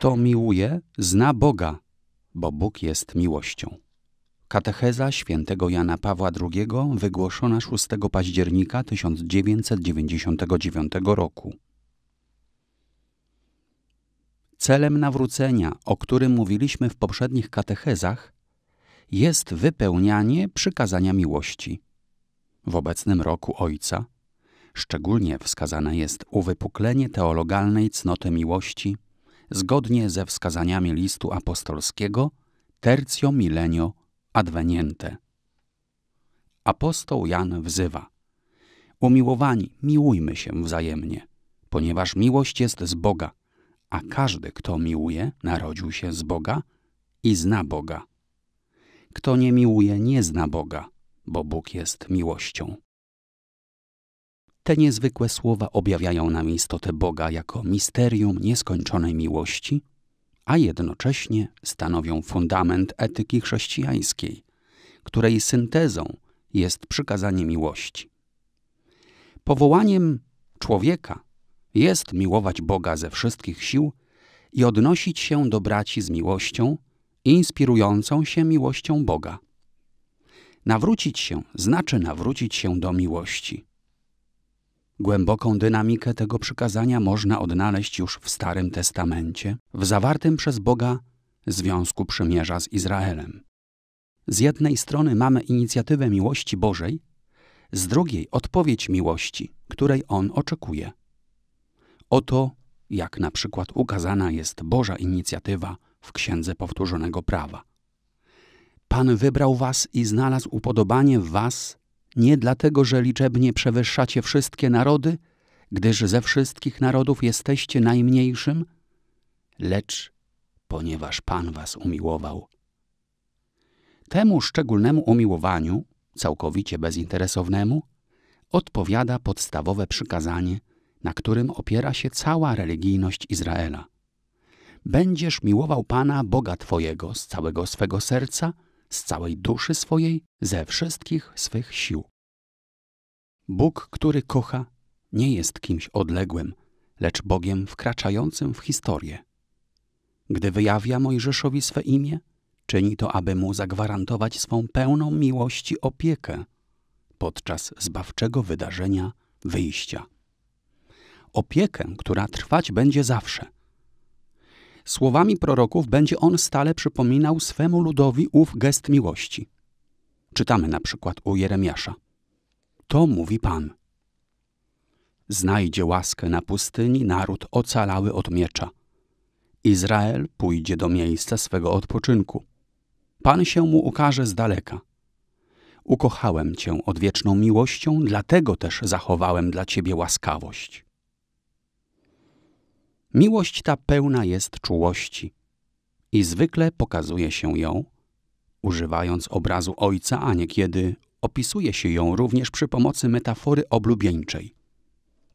Kto miłuje, zna Boga, bo Bóg jest miłością. Katecheza świętego Jana Pawła II wygłoszona 6 października 1999 roku. Celem nawrócenia, o którym mówiliśmy w poprzednich katechezach, jest wypełnianie przykazania miłości. W obecnym roku Ojca szczególnie wskazane jest uwypuklenie teologalnej cnoty miłości – zgodnie ze wskazaniami listu apostolskiego Tercio Milenio Adveniente. Apostoł Jan wzywa: Umiłowani, miłujmy się wzajemnie, ponieważ miłość jest z Boga, a każdy, kto miłuje, narodził się z Boga i zna Boga. Kto nie miłuje, nie zna Boga, bo Bóg jest miłością. Te niezwykłe słowa objawiają nam istotę Boga jako misterium nieskończonej miłości, a jednocześnie stanowią fundament etyki chrześcijańskiej, której syntezą jest przykazanie miłości. Powołaniem człowieka jest miłować Boga ze wszystkich sił i odnosić się do braci z miłością, inspirującą się miłością Boga. Nawrócić się znaczy nawrócić się do miłości – Głęboką dynamikę tego przykazania można odnaleźć już w Starym Testamencie, w zawartym przez Boga związku przymierza z Izraelem. Z jednej strony mamy inicjatywę miłości Bożej, z drugiej odpowiedź miłości, której on oczekuje. Oto, jak na przykład ukazana jest Boża inicjatywa w Księdze Powtórzonego Prawa. Pan wybrał was i znalazł upodobanie w was nie dlatego, że liczebnie przewyższacie wszystkie narody, gdyż ze wszystkich narodów jesteście najmniejszym, lecz ponieważ Pan was umiłował. Temu szczególnemu umiłowaniu, całkowicie bezinteresownemu, odpowiada podstawowe przykazanie, na którym opiera się cała religijność Izraela. Będziesz miłował Pana, Boga Twojego, z całego swego serca – z całej duszy swojej, ze wszystkich swych sił. Bóg, który kocha, nie jest kimś odległym, lecz Bogiem wkraczającym w historię. Gdy wyjawia Mojżeszowi swe imię, czyni to, aby mu zagwarantować swą pełną miłości opiekę podczas zbawczego wydarzenia wyjścia. Opiekę, która trwać będzie zawsze – Słowami proroków będzie on stale przypominał swemu ludowi ów gest miłości. Czytamy na przykład u Jeremiasza. To mówi Pan. Znajdzie łaskę na pustyni naród ocalały od miecza. Izrael pójdzie do miejsca swego odpoczynku. Pan się mu ukaże z daleka. Ukochałem Cię odwieczną miłością, dlatego też zachowałem dla Ciebie łaskawość. Miłość ta pełna jest czułości i zwykle pokazuje się ją, używając obrazu ojca, a niekiedy opisuje się ją również przy pomocy metafory oblubieńczej.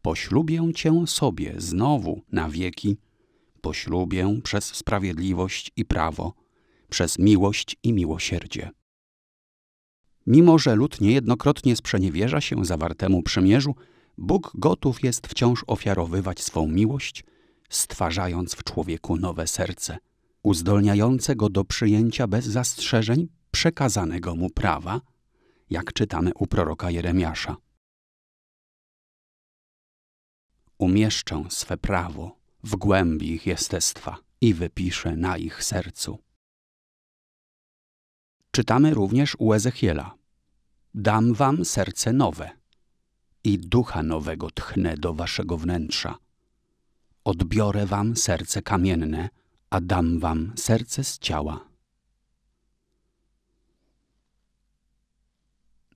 Poślubię cię sobie znowu na wieki, poślubię przez sprawiedliwość i prawo, przez miłość i miłosierdzie. Mimo, że lud niejednokrotnie sprzeniewierza się zawartemu przymierzu, Bóg gotów jest wciąż ofiarowywać swą miłość – stwarzając w człowieku nowe serce, uzdolniające go do przyjęcia bez zastrzeżeń przekazanego mu prawa, jak czytamy u proroka Jeremiasza. Umieszczę swe prawo w głębi ich jestestwa i wypiszę na ich sercu. Czytamy również u Ezechiela. Dam wam serce nowe i ducha nowego tchnę do waszego wnętrza odbiorę wam serce kamienne, a dam wam serce z ciała.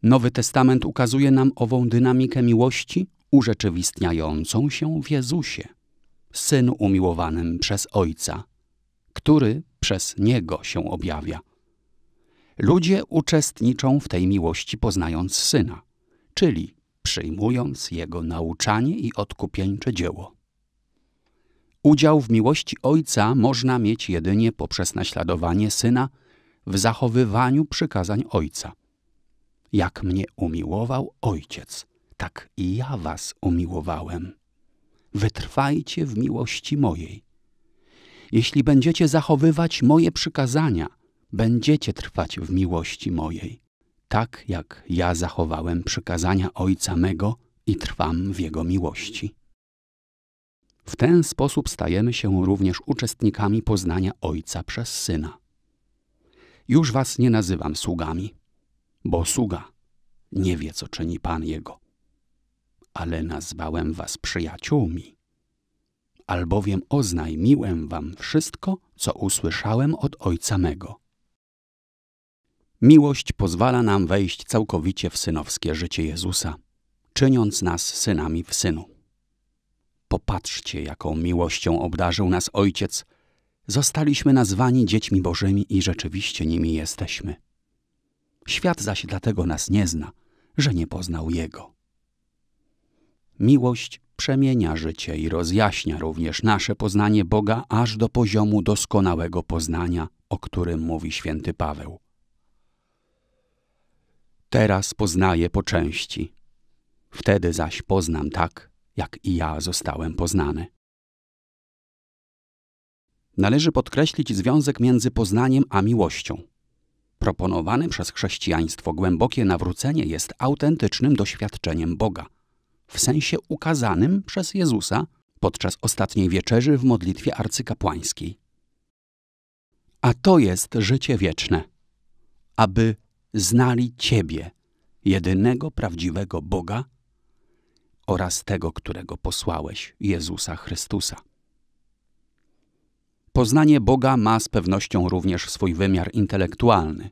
Nowy Testament ukazuje nam ową dynamikę miłości urzeczywistniającą się w Jezusie, Synu umiłowanym przez Ojca, który przez Niego się objawia. Ludzie uczestniczą w tej miłości poznając Syna, czyli przyjmując Jego nauczanie i odkupieńcze dzieło. Udział w miłości Ojca można mieć jedynie poprzez naśladowanie Syna w zachowywaniu przykazań Ojca. Jak mnie umiłował Ojciec, tak i ja was umiłowałem. Wytrwajcie w miłości mojej. Jeśli będziecie zachowywać moje przykazania, będziecie trwać w miłości mojej, tak jak ja zachowałem przykazania Ojca mego i trwam w Jego miłości. W ten sposób stajemy się również uczestnikami poznania Ojca przez Syna. Już was nie nazywam sługami, bo sługa nie wie, co czyni Pan Jego. Ale nazwałem was przyjaciółmi, albowiem oznajmiłem wam wszystko, co usłyszałem od Ojca mego. Miłość pozwala nam wejść całkowicie w synowskie życie Jezusa, czyniąc nas synami w Synu. Popatrzcie, jaką miłością obdarzył nas Ojciec. Zostaliśmy nazwani dziećmi Bożymi i rzeczywiście nimi jesteśmy. Świat zaś dlatego nas nie zna, że nie poznał Jego. Miłość przemienia życie i rozjaśnia również nasze poznanie Boga aż do poziomu doskonałego poznania, o którym mówi święty Paweł. Teraz poznaję po części, wtedy zaś poznam tak, jak i ja zostałem poznany. Należy podkreślić związek między poznaniem a miłością. Proponowane przez chrześcijaństwo głębokie nawrócenie jest autentycznym doświadczeniem Boga, w sensie ukazanym przez Jezusa podczas ostatniej wieczerzy w modlitwie arcykapłańskiej. A to jest życie wieczne, aby znali Ciebie, jedynego prawdziwego Boga oraz tego, którego posłałeś, Jezusa Chrystusa. Poznanie Boga ma z pewnością również swój wymiar intelektualny.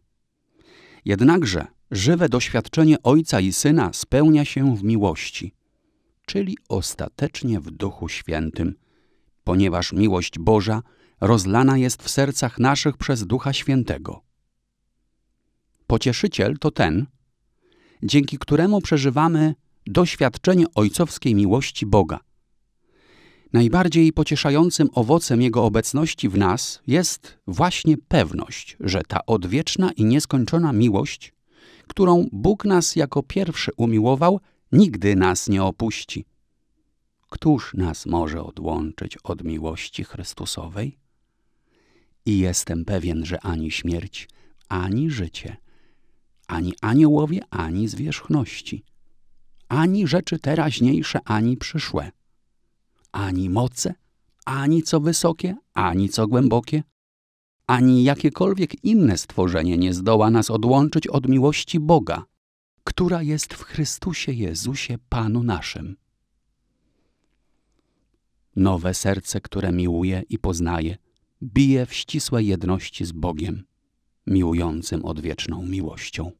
Jednakże żywe doświadczenie Ojca i Syna spełnia się w miłości, czyli ostatecznie w Duchu Świętym, ponieważ miłość Boża rozlana jest w sercach naszych przez Ducha Świętego. Pocieszyciel to ten, dzięki któremu przeżywamy doświadczenie ojcowskiej miłości Boga. Najbardziej pocieszającym owocem Jego obecności w nas jest właśnie pewność, że ta odwieczna i nieskończona miłość, którą Bóg nas jako pierwszy umiłował, nigdy nas nie opuści. Któż nas może odłączyć od miłości Chrystusowej? I jestem pewien, że ani śmierć, ani życie, ani aniołowie, ani zwierzchności – ani rzeczy teraźniejsze, ani przyszłe, ani moce, ani co wysokie, ani co głębokie, ani jakiekolwiek inne stworzenie nie zdoła nas odłączyć od miłości Boga, która jest w Chrystusie Jezusie Panu naszym. Nowe serce, które miłuje i poznaje, bije w ścisłej jedności z Bogiem, miłującym odwieczną miłością.